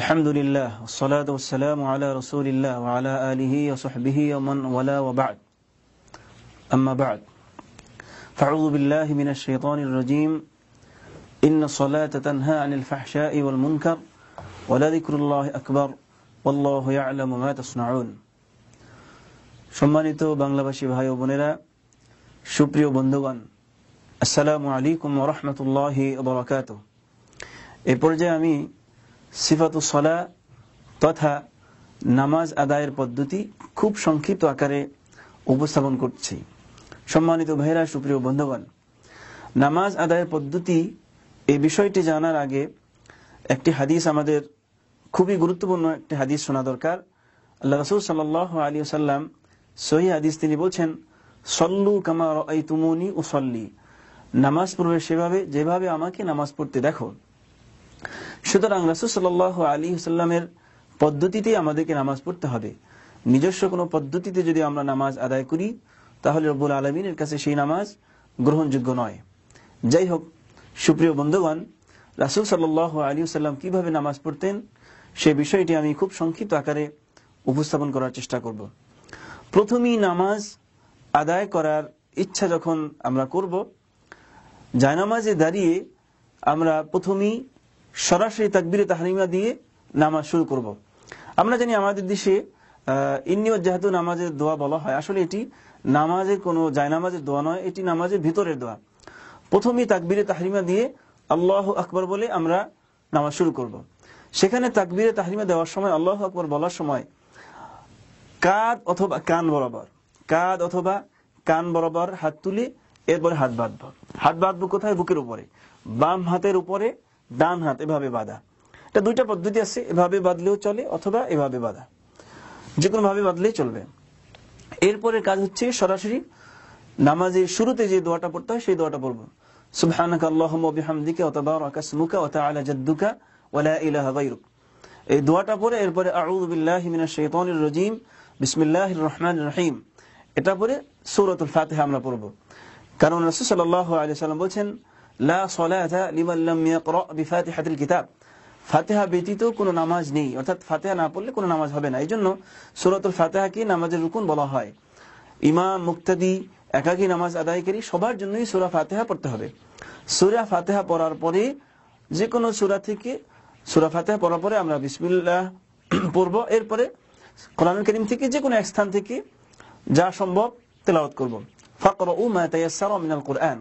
الحمد لله والصلاة والسلام على رسول الله وعلى آله وصحبه ومن ولا وبعد أما بعد فأعوذ بالله من الشيطان الرجيم إن الصلاة تنهى عن الفحشاء والمنكر ولذكر الله أكبر والله يعلم ما تصنعون সম্মানিত বাংলাভাষী ভাই ও বোনেরা সুপ্রিয় বন্ধুগণ আসসালামু আলাইকুম ওরহমতুল্লাহ বরাকাত এ পর্যায়ে আমি সিফাত সলা তথা নামাজ আদায়ের পদ্ধতি খুব সংক্ষিপ্ত আকারে উপস্থাপন করছি সম্মানিত ভাইরা সুপ্রিয় বন্ধুগণ নামাজ আদায়ের পদ্ধতি এই বিষয়টি জানার আগে একটি হাদিস আমাদের খুবই গুরুত্বপূর্ণ একটি হাদিস শোনা দরকার আল্লাহ রসুল সাল আলী সাল্লাম সহি হাদিস তিনি বলছেন সল্লু কামার তুমনি ও সল্লি নামাজ পড়বে সেভাবে যেভাবে আমাকে নামাজ পড়তে দেখো সুতরাং রাসুসাল্লাহ আলী সাল্লামের পদ্ধতিতেই আমাদেরকে নামাজ পড়তে হবে নিজস্ব কোনো পদ্ধতিতে যদি আমরা নামাজ আদায় করি তাহলে রব্বুল আলমিনের কাছে সেই নামাজ গ্রহণযোগ্য নয় যাই হোক সুপ্রিয় বন্ধুগণ রাসুল সাল্লাহ আলী সাল্লাম কিভাবে নামাজ পড়তেন সে বিষয়টি আমি খুব সংক্ষিপ্ত আকারে উপস্থাপন করার চেষ্টা করব প্রথমেই নামাজ আদায় করার ইচ্ছা যখন আমরা করব জায়নামাজে দাঁড়িয়ে আমরা প্রথমেই সরাসরি তাকবিরে তাহারিমা দিয়ে নামাজ শুরু করব। আমরা জানি আমাদের দেশে ইন্নিও নামাজের দোয়া বলা হয় আসলে এটি নামাজের কোনো জায়নামাজের দোয়া নয় এটি নামাজের ভিতরের দোয়া প্রথমেই তাকবিরে তাহরিমা দিয়ে আল্লাহ আকবর বলে আমরা নামাজ শুরু করব। সেখানে তাকবিরে তাহরিমা দেওয়ার সময় আল্লাহ আকবর বলার সময় কাদ অথবা কান বরাবর কাদ অথবা কান বরাবর হাত তুলে এরপরে হাত বাঁধব হাত বাঁধব কোথায় বুকের উপরে বাম হাতের উপরে ডান হাত এভাবে বাঁধা এটা দুইটা পদ্ধতি আছে এভাবে বাঁধলেও চলে অথবা এভাবে বাঁধা যে কোনো ভাবে বাঁধলেই চলবে এরপরে কাজ হচ্ছে সরাসরি নামাজের শুরুতে যে দোয়াটা পড়তে হয় সেই দোয়াটা পড়বো সুবহানাক বিহামদিকা ওয়া ওয়া তাআলা জাদ্দুকা ওয়া লা ইলাহা গায়রুক এই দোয়াটা পড়ে এরপরে আউযু বিল্লাহি মিনাশ শাইতানির রাজীম বিসমিল্লাহির রহমানির রহিম এটা পড়ে সূরাতুল ফাতিহা আমরা পড়বো কারণ রাসূল সাল্লাল্লাহু আলাইহি সাল্লাম বলেন লা সলাতা লিমান লাম ইয়াকরা বিফাতিহাতিল কিতাব ফাতেহা ব্যতীত কোনো নামাজ নেই অর্থাৎ ফাতেহা না পড়লে কোনো নামাজ হবে না এইজন্য সূরাতুল ফাতিহা কি নামাজের রুকুন বলা হয় ইমাম মুক্তাদি একাকী নামাজ আদায়কারী সবার জন্যই সূরা ফাতিহা পড়তে হবে সূরা ফাতেহা পড়ার পরে যে কোনো সূরা থেকে সুরা ফাতেহা পড়ার পরে আমরা বিসমিল্লাহ পড়ব এরপরে কোরআন করিম থেকে যে কোনো এক স্থান থেকে যা সম্ভব তেলাওয়াত করবো ফাকরাউ উম তায়াসসারা মিনাল কোরআন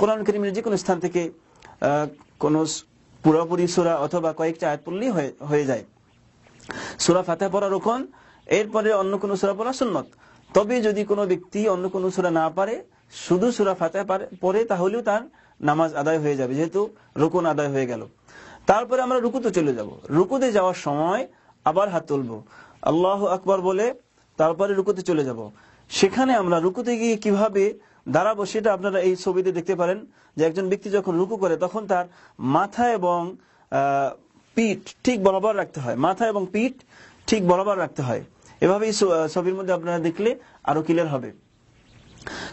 কোরআন করিমের যে কোনো স্থান থেকে কোন পুরোপুরি সুরা অথবা কয়েকটা আয়াত পড়লেই হয়ে যায় সুরা ফাতে পড়া রোখন এরপরে অন্য কোনো সুরা পড়া সুন্নত তবে যদি কোনো ব্যক্তি অন্য কোনো সুরা না পারে শুধু সুরা ফাতে পড়ে তাহলেও তার নামাজ আদায় হয়ে যাবে যেহেতু রুকুন আদায় হয়ে গেল তারপরে আমরা রুকুতে চলে যাব রুকুতে যাওয়ার সময় আবার হাত তুলবো আল্লাহ আকবর বলে তারপরে রুকুতে চলে যাব সেখানে আমরা রুকুতে গিয়ে কিভাবে দাঁড়া বসিটা আপনারা এই ছবিতে দেখতে পারেন যে একজন ব্যক্তি যখন রুকু করে তখন তার মাথা এবং পিঠ ঠিক বরাবর রাখতে হয় মাথা এবং পিঠ ঠিক বরাবর রাখতে হয় এভাবেই ছবির মধ্যে আপনারা দেখলে আরো ক্লিয়ার হবে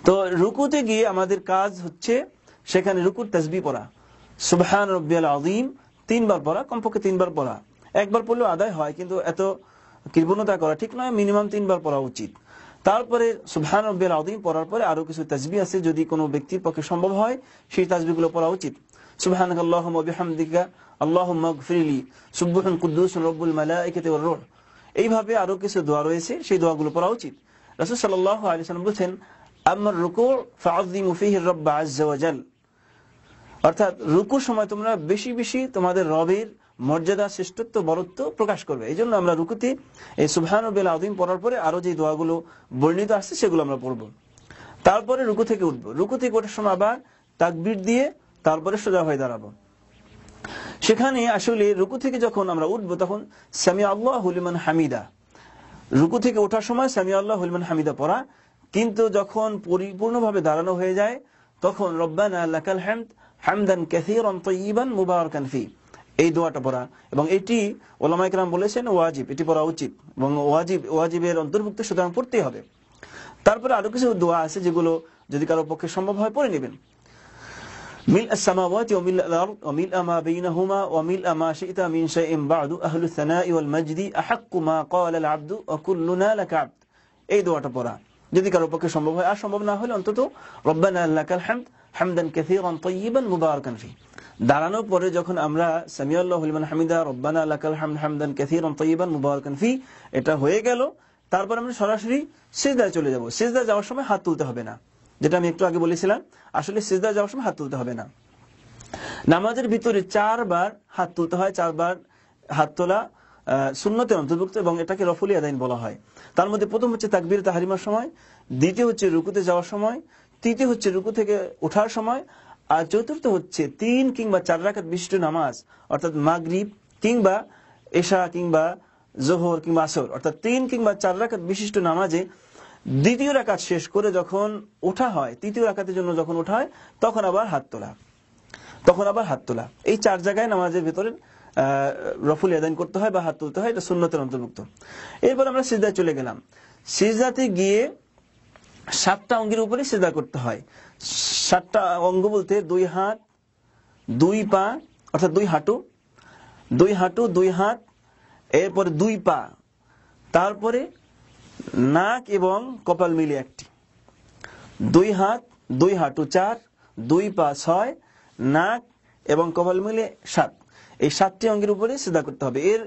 তো রুকুতে গিয়ে আমাদের কাজ হচ্ছে সেখানে রুকুর তসবি পড়া সুবহান রব্বিয়াল আজিম তিনবার পড়া কমপক্ষে তিনবার পড়া একবার পড়লেও আদায় হয় কিন্তু এত কৃপণতা করা ঠিক নয় মিনিমাম তিনবার পড়া উচিত তারপরে সুহান রব্বিল আদিম পড়ার পরে আরো কিছু তাজবি আছে যদি কোনো ব্যক্তির পক্ষে সম্ভব হয় সেই তাজবিগুলো পড়া উচিত সুবহানাক কুদ্দুস এইভাবে আরো কিছু দোয়া রয়েছে সেই দোয়াগুলো পড়া উচিত রাসূল সাল্লাল্লাহু আলাইহি অর্থাৎ রুকুর সময় তোমরা বেশি বেশি তোমাদের রবের মর্যাদা শ্রেষ্ঠত্ব বরত্ব প্রকাশ করবে এই জন্য আমরা রুকুতি এই বেলা আদিম পড়ার পরে আরো যে দোয়াগুলো বর্ণিত আসছে সেগুলো আমরা পড়ব তারপরে রুকু থেকে উঠব রুকু থেকে ওঠার সময় আবার তাকবির দিয়ে তারপরে সোজা হয়ে দাঁড়াবো সেখানে আসলে রুকু থেকে যখন আমরা উঠবো তখন সামি আল্লাহ হুলিমান হামিদা রুকু থেকে ওঠার সময় সামি আল্লাহ হুলিমান হামিদা পড়া কিন্তু যখন পরিপূর্ণভাবে দাঁড়ানো হয়ে যায় তখন রব্বান আল্লাহ হ্যামদ হামদান ক্যাথির ইবান মুবারকান ফি এই দোয়াটা পড়া এবং এটি ওলামাইকরাম বলেছেন ওয়াজিব এটি পড়া উচিত এবং ওয়াজিব ওয়াজিবের অন্তর্ভুক্ত সুতরাং পড়তেই হবে তারপরে আরো কিছু দোয়া আছে যেগুলো যদি কারো পক্ষে সম্ভব হয় পড়ে নেবেন ملء السماوات وملء الأرض وملء ما بينهما وملء ما شئت من شيء بعد الثناء والمجد ما قال العبد وكلنا لك عبد এই দোয়াটা পড়া যদি কারো পক্ষে সম্ভব হয় আর সম্ভব না হলে অন্তত রব্বানা লাকাল হামদ হামদান কাসীরান তাইয়িবান মুবারাকান দাঁড়ানোর পরে যখন আমরা সামিউল্লাহমান হামিদা রব্বানা আল্লাহ ফি এটা হয়ে গেল তারপর আমরা সরাসরি সিজদায় চলে যাব সিজদা যাওয়ার সময় হাত তুলতে হবে না যেটা আমি একটু আগে বলেছিলাম আসলে সিজদা যাওয়ার সময় হাত তুলতে হবে না নামাজের ভিতরে চারবার হাত তুলতে হয় চারবার হাত তোলা শূন্যতে অন্তর্ভুক্ত এবং এটাকে রফলি আদাইন বলা হয় তার মধ্যে প্রথম হচ্ছে তাকবির তাহারিমার সময় দ্বিতীয় হচ্ছে রুকুতে যাওয়ার সময় তৃতীয় হচ্ছে রুকু থেকে ওঠার সময় আর চতুর্থ হচ্ছে তিন কিংবা চার রাখাত বিশিষ্ট নামাজ অর্থাৎ মাগরীব কিংবা এশা কিংবা জোহর কিংবা আসর অর্থাৎ তিন কিংবা চার রাখাত বিশিষ্ট নামাজে দ্বিতীয় রাখাত শেষ করে যখন ওঠা হয় তৃতীয় রাখাতের জন্য যখন ওঠা হয় তখন আবার হাত তোলা তখন আবার হাত তোলা এই চার জায়গায় নামাজের ভেতরে রফুল আদান করতে হয় বা হাত তুলতে হয় এটা শূন্যতের অন্তর্ভুক্ত এরপর আমরা সিজদায় চলে গেলাম সিজদাতে গিয়ে সাতটা অঙ্গের উপরে সিজদা করতে হয় সাতটা অঙ্গ বলতে দুই হাত দুই পা অর্থাৎ দুই হাঁটু দুই হাঁটু দুই হাত এরপরে দুই পা তারপরে নাক এবং কপাল মিলে একটি দুই হাত দুই হাঁটু চার দুই পা ছয় নাক এবং কপাল মিলে সাত এই সাতটি অঙ্গের উপরে সেদা করতে হবে এর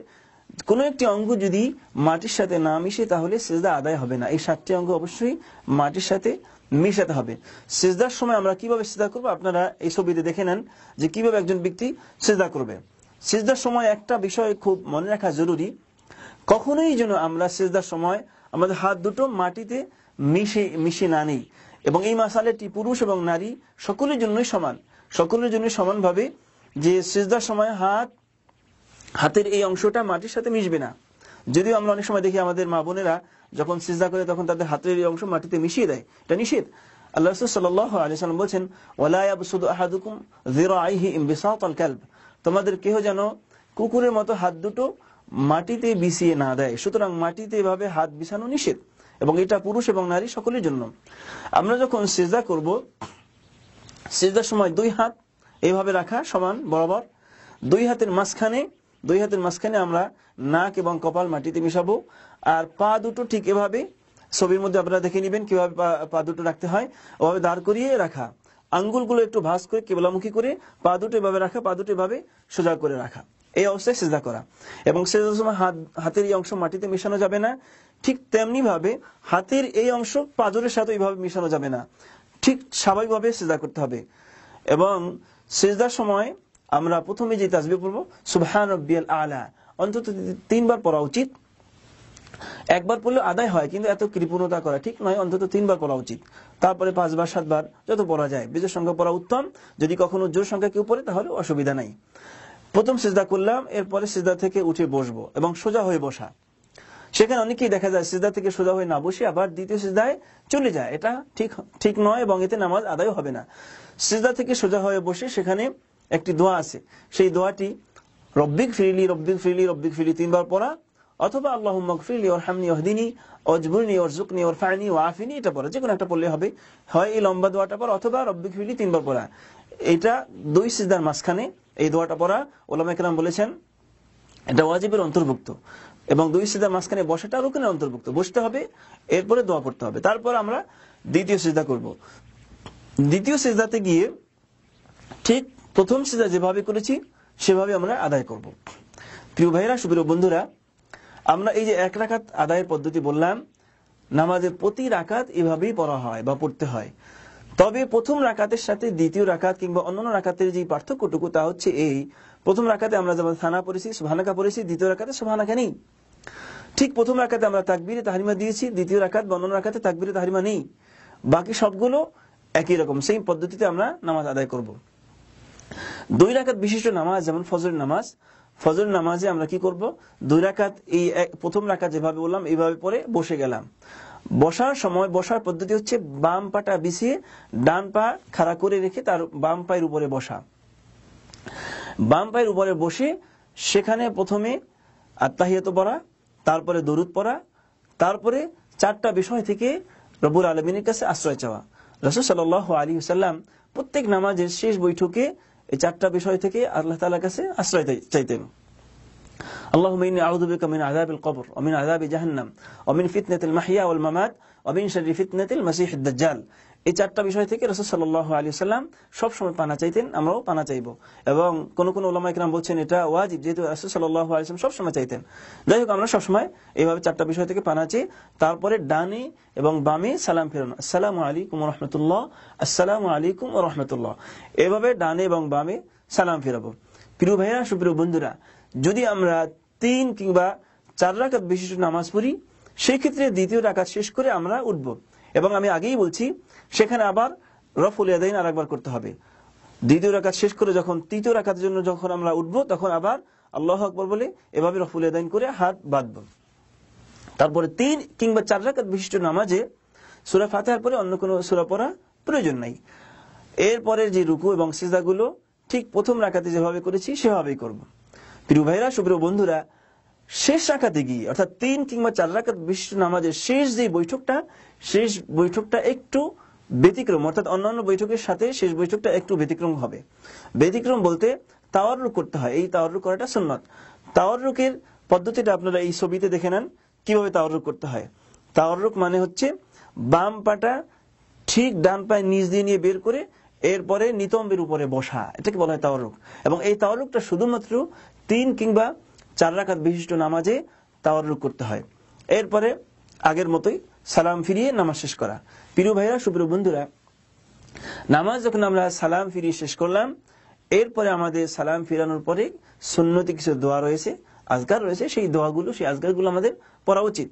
কোন একটি অঙ্গ যদি মাটির সাথে না মিশে তাহলে সেজদা আদায় হবে না এই সাতটি অঙ্গ অবশ্যই মাটির সাথে মেশাতে হবে সেজদার সময় আমরা কিভাবে সেজদা করবো আপনারা এই ছবিতে দেখে নেন যে কিভাবে একজন ব্যক্তি সেজদা করবে সেজদার সময় একটা বিষয় খুব মনে রাখা জরুরি কখনোই যেন আমরা সেজদার সময় আমাদের হাত দুটো মাটিতে মিশে মিশে না নেই এবং এই মাসালেটি পুরুষ এবং নারী সকলের জন্যই সমান সকলের জন্য সমানভাবে যে সেজদার সময় হাত হাতের এই অংশটা মাটির সাথে মিশবে না যদিও আমরা অনেক সময় দেখি আমাদের মা বোনেরা যখন সিজা করে তখন তাদের হাতের অংশ মাটিতে মিশিয়ে দেয় এটা নিষেধ আল্লাহ আহাদুকুম তোমাদের কেহ যেন কুকুরের মতো হাত দুটো মাটিতে বিছিয়ে না দেয় সুতরাং মাটিতে এভাবে হাত বিছানো নিষেধ এবং এটা পুরুষ এবং নারী সকলের জন্য আমরা যখন সেজা করব সেজদার সময় দুই হাত এইভাবে রাখা সমান বরাবর দুই হাতের মাঝখানে দুই হাতের মাঝখানে আমরা নাক এবং কপাল মাটিতে মিশাবো আর পা দুটো ঠিক এভাবে ছবির মধ্যে আপনারা দেখে নেবেন কিভাবে পা দুটো রাখতে হয় ওভাবে দাঁড় করিয়ে রাখা আঙ্গুলগুলো একটু ভাস করে কেবলামুখী করে পা দুটো এভাবে রাখা পা দুটো এভাবে সোজা করে রাখা এই অবস্থায় সেজদা করা এবং সেজার সময় হাত হাতের এই অংশ মাটিতে মেশানো যাবে না ঠিক তেমনি ভাবে হাতের এই অংশ পাজরের সাথে এইভাবে মেশানো যাবে না ঠিক স্বাভাবিকভাবে সেজা করতে হবে এবং সেজদার সময় আমরা প্রথমে যে তাজবি পড়বো সুবাহ আলা অন্তত তিনবার পড়া উচিত একবার পড়লে আদায় হয় কিন্তু এত কৃপণতা করা ঠিক নয় অন্তত তিনবার পড়া উচিত তারপরে পাঁচবার সাতবার যত পড়া যায় বিজয় সংখ্যা পড়া উত্তম যদি কখনো জোর সংখ্যা কেউ পড়ে তাহলে অসুবিধা নাই প্রথম সিজদা করলাম এরপরে সিজদা থেকে উঠে বসবো এবং সোজা হয়ে বসা সেখানে অনেকেই দেখা যায় সিজদা থেকে সোজা হয়ে না বসে আবার দ্বিতীয় সিজদায় চলে যায় এটা ঠিক ঠিক নয় এবং এতে নামাজ আদায় হবে না সিজদা থেকে সোজা হয়ে বসে সেখানে একটি দোয়া আছে সেই দোয়াটি রব্বিক ফিরিলি রব্বিক ফিরিলি রব্বিক ফিরিলি তিনবার পড়া অথবা আল্লাহ মকফিল ওরহামনি ওহদিনী অজবুরনি ফাইনি ও ওয়াফিনি এটা পড়া যে কোনো একটা পড়লে হবে হয় এই লম্বা দোয়াটা পড়া অথবা খিলি তিনবার পড়া এটা দুই সিজার মাঝখানে এই দোয়াটা পড়া ওলামা একরাম বলেছেন এটা ওয়াজিবের অন্তর্ভুক্ত এবং দুই সিজদার মাঝখানে বসাটা রুকিনের অন্তর্ভুক্ত বসতে হবে এরপরে দোয়া পড়তে হবে তারপর আমরা দ্বিতীয় সিজদা করব দ্বিতীয় সিজদাতে গিয়ে ঠিক প্রথম সিজা যেভাবে করেছি সেভাবে আমরা আদায় করব প্রিয় ভাইরা সুপ্রিয় বন্ধুরা আমরা এই যে এক রাখাত আদায়ের পদ্ধতি বললাম নামাজের প্রতি রাখাত এভাবেই পড়া হয় বা পড়তে হয় তবে প্রথম রাখাতের সাথে দ্বিতীয় রাখাত কিংবা অন্যান্য রাখাতের যে পার্থক্যটুকু তা হচ্ছে এই প্রথম রাখাতে আমরা যেমন থানা পড়েছি সুভানাকা পড়েছি দ্বিতীয় রাখাতে সুভানাকা নেই ঠিক প্রথম রাখাতে আমরা তাকবিরে তাহারিমা দিয়েছি দ্বিতীয় রাখাত বা অন্যান্য রাখাতে তাকবিরে তাহারিমা নেই বাকি সবগুলো একই রকম সেই পদ্ধতিতে আমরা নামাজ আদায় করব দুই রাখাত বিশিষ্ট নামাজ যেমন ফজরের নামাজ ফজর নামাজে আমরা কি করব দুই রাকাত এই প্রথম রাকাত যেভাবে বললাম এইভাবে পরে বসে গেলাম বসার সময় বসার পদ্ধতি হচ্ছে বাম পাটা বিছিয়ে ডান পা খাড়া করে রেখে তার বাম পায়ের উপরে বসা বাম পায়ের উপরে বসে সেখানে প্রথমে আত্মাহিয়াত পড়া তারপরে দরুদ পড়া তারপরে চারটা বিষয় থেকে রবুর আলমিনের কাছে আশ্রয় চাওয়া রসদ সাল আলী সাল্লাম প্রত্যেক নামাজের শেষ বৈঠকে এই চারটা বিষয় থেকে আল্লাহ তালার কাছে আশ্রয় চাইতেন اللهم إني أعوذ بك من عذاب القبر ومن عذاب جهنم ومن فتنة المحيا والممات ومن شر فتنة المسيح الدجال এই চারটা বিষয় থেকে রসদ সাল্লাহ আলী সাল্লাম সবসময় পানা চাইতেন আমরাও পানা চাইব এবং কোন কোন ওলামা ইকরাম বলছেন এটা ওয়াজিব যেহেতু রসদ সাল্লাহ আলী সাল্লাম সবসময় চাইতেন যাই হোক আমরা সবসময় এইভাবে চারটা বিষয় থেকে পানা চাই তারপরে ডানি এবং বামে সালাম ফেরানো আসসালাম আলাইকুম রহমতুল্লাহ আসসালাম আলাইকুম রহমতুল্লাহ এভাবে ডানে এবং বামে সালাম ফেরাবো প্রিয় ভাইরা সুপ্রিয় বন্ধুরা যদি আমরা তিন কিংবা চার রাকাত বিশিষ্ট নামাজ পড়ি সেই ক্ষেত্রে দ্বিতীয় রাকাত শেষ করে আমরা উঠব এবং আমি আগেই বলছি সেখানে আবার রফুল ইয়াদাইন আর একবার করতে হবে দ্বিতীয় রাখাত শেষ করে যখন তৃতীয় রাখাতের জন্য যখন আমরা উঠবো তখন আবার আল্লাহ আকবর বলে এভাবে রফুল ইয়াদাইন করে হাত বাঁধব তারপরে তিন কিংবা চার রাখাত বিশিষ্ট নামাজে সুরা ফাতেহার পরে অন্য কোনো সুরা পড়া প্রয়োজন নাই এরপরের যে রুকু এবং সিজাগুলো ঠিক প্রথম রাখাতে যেভাবে করেছি সেভাবেই করব প্রিয় ভাইরা সুপ্রিয় বন্ধুরা শেষ রাখাতে গিয়ে অর্থাৎ তিন কিংবা চার রাখাত বিশিষ্ট নামাজের শেষ যে বৈঠকটা শেষ বৈঠকটা একটু ব্যতিক্রম অর্থাৎ অন্যান্য বৈঠকের সাথে শেষ বৈঠকটা একটু ব্যতিক্রম হবে ব্যতিক্রম বলতে তাওয়ারুক করতে হয় এই তাওয়ারুক করাটা সুন্নত তাওয়ারুকের পদ্ধতিটা আপনারা এই ছবিতে দেখে নেন কিভাবে তাওয়ারুক করতে হয় তাওয়ারুক মানে হচ্ছে বাম পাটা ঠিক ডান পায়ে নিচ দিয়ে নিয়ে বের করে এরপরে নিতম্বের উপরে বসা এটাকে বলা হয় তাওয়ারুক এবং এই তাওয়ারুকটা শুধুমাত্র তিন কিংবা চার রাখাত বিশিষ্ট নামাজে তাওয়ারুক করতে হয় এরপরে আগের মতোই সালাম ফিরিয়ে নামাজ শেষ করা প্রিয় ভাইরা সুপ্রিয় বন্ধুরা নামাজ যখন আমরা সালাম ফিরিয়ে শেষ করলাম এরপরে আমাদের সালাম ফিরানোর পরে সুন্নতি কিছু দোয়া রয়েছে আজগার রয়েছে সেই দোয়াগুলো সেই আজগারগুলো আমাদের পড়া উচিত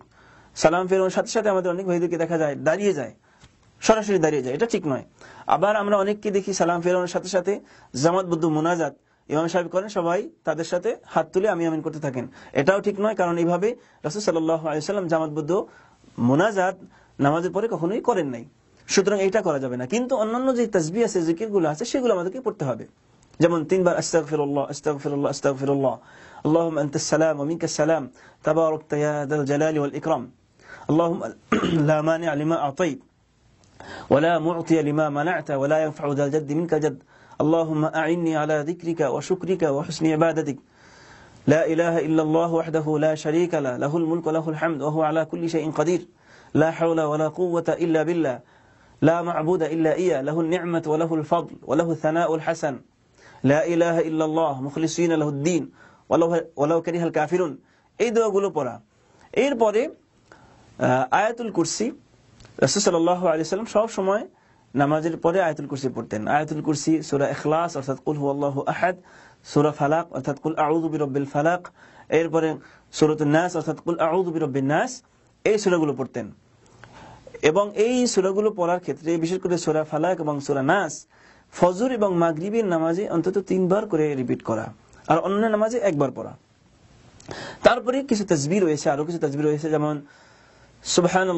সালাম ফেরানোর সাথে সাথে আমাদের অনেক ভাইদেরকে দেখা যায় দাঁড়িয়ে যায় সরাসরি দাঁড়িয়ে যায় এটা ঠিক নয় আবার আমরা অনেককে দেখি সালাম ফেরানোর সাথে সাথে জামাতবদ্ধ মোনাজাত ইমাম সাহেব করেন সবাই তাদের সাথে হাত তুলে আমি আমিন করতে থাকেন এটাও ঠিক নয় কারণ এইভাবে রসুল সাল্লাহ আলিয়াল্লাম জামাতবদ্ধ মুনাজাত নামাজের পরে কখনোই করেন নাই সুতরাং এটা করা যাবে না কিন্তু অন্যান্য যে তাসবিহ আছে জিকিরগুলো আছে সেগুলো আমাদেরকে পড়তে হবে যেমন তিনবার আস্তাগফিরুল্লাহ আস্তাগফিরুল্লাহ আস্তাগফিরুল্লাহ اللهم أنت السلام ومنك السلام تبارك يا ذا الجلال والإكرام اللهم لا مانع لما أعطيت ولا معطي لما منعت ولا ينفع ذا الجد منك جد اللهم أعني على ذكرك وشكرك وحسن عبادتك لا إله إلا الله وحده لا شريك له له الملك وله الحمد وهو على كل شيء قدير لا حول ولا قوة إلا بالله لا معبود إلا إياه له النعمة وله الفضل وله الثناء الحسن لا إله إلا الله مخلصين له الدين ولو ولو كره الكافرون এই দোয়াগুলো آية الكرسي رسول صلى الله عليه وسلم সব সময় নামাজের পরে آية الكرسي পড়তেন آية الكرسي سورة إخلاص অর্থাৎ قل هو الله أحد সুরা ফালাক অর্থাৎ কুল আউদুবি রব্বিল ফালাক এরপরে সুরতুল নাস অর্থাৎ কুল আউদুবি রব্বিল নাস এই সুরাগুলো পড়তেন এবং এই সুরাগুলো পড়ার ক্ষেত্রে বিশেষ করে সুরা ফালাক এবং সুরা নাস ফজর এবং মাগরিবের নামাজে অন্তত তিনবার করে রিপিট করা আর অন্য নামাজে একবার পড়া তারপরে কিছু তসবি রয়েছে আরো কিছু তসবি রয়েছে যেমন সুবহান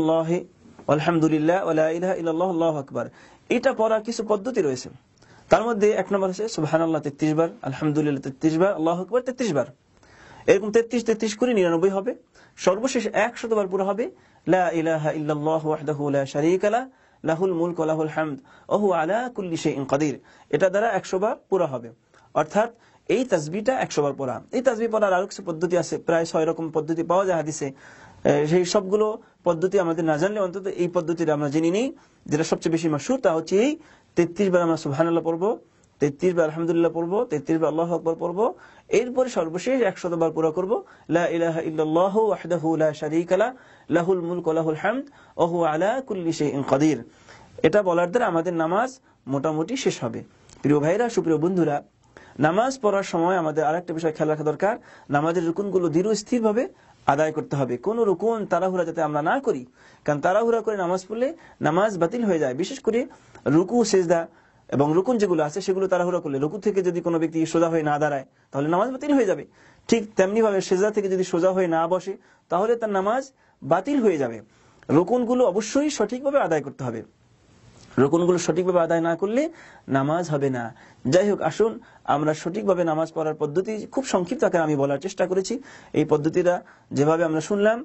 আলহামদুলিল্লাহ আল্লাহ আকবার এটা পড়ার কিছু পদ্ধতি রয়েছে তার মধ্যে এক নম্বর আছে সুহান আল্লাহ তেত্রিশ বার আলহামদুলিল্লাহ তেত্রিশ বার আল্লাহ আকবর তেত্রিশ বার এরকম তেত্রিশ তেত্রিশ করে নিরানব্বই হবে সর্বশেষ একশতবার পুরো হবে লাহুল মুল কলাহুল হামদ ওহু আলা ইনকাদির এটা দ্বারা একশো বার পুরো হবে অর্থাৎ এই তাজবিটা একশো বার পড়া এই তাজবি পড়ার আরো কিছু পদ্ধতি আছে প্রায় ছয় রকম পদ্ধতি পাওয়া যায় হাদিসে সেই সবগুলো পদ্ধতি আমাদের না জানলে অন্তত এই পদ্ধতিটা আমরা জেনে নিই যেটা সবচেয়ে বেশি মাসুর তা হচ্ছে এই তেত্রিশ বার আমরা সুবাহান্লাহ পড়বো তেত্রিশ বার আলহামদুলিল্লাহ পড়বো তেত্রিশ বার আল্লাহ আকবর পড়বো এরপরে সর্বশেষ একশত বার পুরো করবো লাহুল মুলক লাহুল হামদ ওহু আলা কুল্লি শাইইন এটা বলার দ্বারা আমাদের নামাজ মোটামুটি শেষ হবে প্রিয় ভাইরা সুপ্রিয় বন্ধুরা নামাজ পড়ার সময় আমাদের আরেকটা বিষয় খেয়াল রাখা দরকার নামাজের রুকুনগুলো দৃঢ় স্থিরভাবে আদায় করতে হবে কোন রুকুন তাড়াহুড়া যাতে আমরা না করি কারণ তাড়াহুড়া করে নামাজ পড়লে নামাজ বাতিল হয়ে যায় বিশেষ করে রুকু সেজদা এবং রুকুন যেগুলো আছে সেগুলো তাড়াহুড়া করলে রুকু থেকে যদি কোনো ব্যক্তি সোজা হয়ে না দাঁড়ায় তাহলে নামাজ বাতিল হয়ে যাবে ঠিক তেমনিভাবে সেজদা থেকে যদি সোজা হয়ে না বসে তাহলে তার নামাজ বাতিল হয়ে যাবে রুকুনগুলো অবশ্যই সঠিকভাবে আদায় করতে হবে রোকনগুলো সঠিকভাবে আদায় না করলে নামাজ হবে না যাই হোক আসুন আমরা সঠিকভাবে নামাজ পড়ার পদ্ধতি খুব সংক্ষিপ্ত আকারে আমি বলার চেষ্টা করেছি এই পদ্ধতিটা যেভাবে আমরা শুনলাম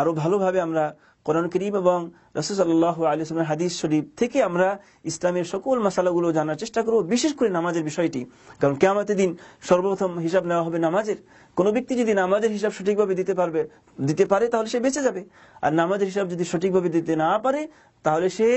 আরো ভালোভাবে আমরা কোরআন করিম এবং রসুসাল্লাহ আলিয়ামের হাদিস শরীফ থেকে আমরা ইসলামের সকল মশালাগুলো জানার চেষ্টা করব বিশেষ করে নামাজের বিষয়টি কারণ কেমাতে দিন সর্বপ্রথম হিসাব নেওয়া হবে নামাজের কোনো ব্যক্তি যদি নামাজের হিসাব সঠিকভাবে দিতে পারবে দিতে পারে তাহলে সে বেঁচে যাবে আর নামাজের হিসাব যদি সঠিকভাবে দিতে না পারে তাহলে সে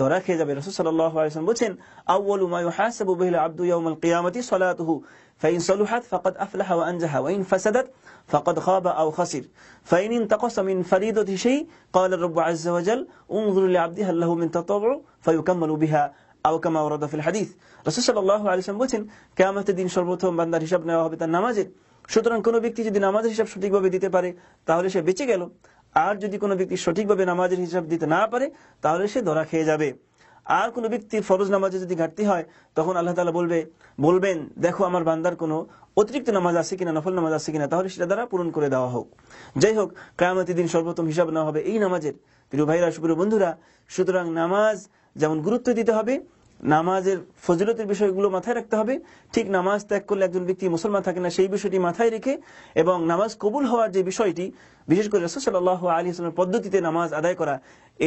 ধরা খেয়ে যাবে রসুল সাল্লাহ আলিয়াম বলছেন আউ্ল মা ইউহাসাবু বিহিল আব্দু ইয়াউমুল কিয়ামতি সালাতুহু فإن صلحت فقد أفلح وأنجح وإن فسدت فقد خاب أو خسر فإن انتقص من فريضة شيء قال الرب عز وجل انظر لعبدي هل له من تطوع فيكمل بها أو كما ورد في الحديث رسول صلى الله عليه وسلم বলেন কিয়ামতের দিন সর্বপ্রথম বান্দার হিসাব নেওয়া হবে তার নামাজের সুতরাং কোনো ব্যক্তি যদি নামাজের হিসাব সঠিকভাবে দিতে পারে তাহলে সে বেঁচে গেল আর যদি কোনো ব্যক্তি সঠিকভাবে নামাজের হিসাব দিতে না পারে তাহলে সে ধরা খেয়ে যাবে আর কোনো ব্যক্তি ফরজ নামাজে যদি ঘাটতি হয় তখন আল্লাহ তালা বলবে বলবেন দেখো আমার বান্দার কোনো অতিরিক্ত নামাজ আছে কিনা নফল নামাজ আছে কিনা তাহলে সেটা দ্বারা পূরণ করে দেওয়া হোক যাই হোক কায়ামতি দিন সর্বোত্তম হিসাব নেওয়া হবে এই নামাজের প্রিয় ভাইরা সুপ্রিয় বন্ধুরা সুতরাং নামাজ যেমন গুরুত্ব দিতে হবে নামাজের ফজিলতের বিষয়গুলো মাথায় রাখতে হবে ঠিক নামাজ ত্যাগ করলে একজন ব্যক্তি মুসলমান থাকে না সেই বিষয়টি মাথায় রেখে এবং নামাজ কবুল হওয়ার যে বিষয়টি বিশেষ করে রসুল্লাহ আলী ইসলামের পদ্ধতিতে নামাজ আদায় করা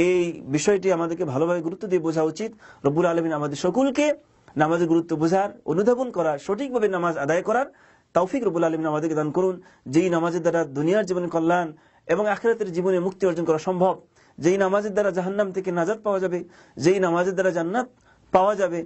এই বিষয়টি আমাদেরকে ভালোভাবে গুরুত্ব দিয়ে বোঝা উচিত রব্বুল আলমিন আমাদের সকলকে নামাজের গুরুত্ব বোঝার অনুধাবন করার সঠিকভাবে নামাজ আদায় করার তৌফিক রবুল আলমিন আমাদেরকে দান করুন যেই নামাজের দ্বারা দুনিয়ার জীবনে কল্যাণ এবং আখেরাতের জীবনে মুক্তি অর্জন করা সম্ভব যেই নামাজের দ্বারা জাহান্নাম থেকে নাজাদ পাওয়া যাবে যেই নামাজের দ্বারা জান্নাত পাওয়া যাবে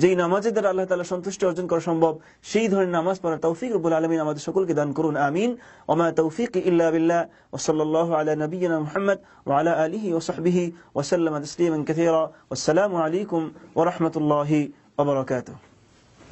যেই নামাজের দ্বারা আল্লাহ তালা সন্তুষ্টি অর্জন করা সম্ভব সেই ধরনের নামাজ পড়া তৌফিক রবুল আলমিন আমাদের সকলকে দান করুন আমিন ওমা তৌফিক ইল্লা বিল্লাহ ওসল্লাহ আলা নবীনা মোহাম্মদ ওয়ালা আলিহি ওসাহবিহি ওসাল্লাম তসলিমান কথেরা আসসালামু আলাইকুম ওরহমতুল্লাহি ওবরাকাতুহ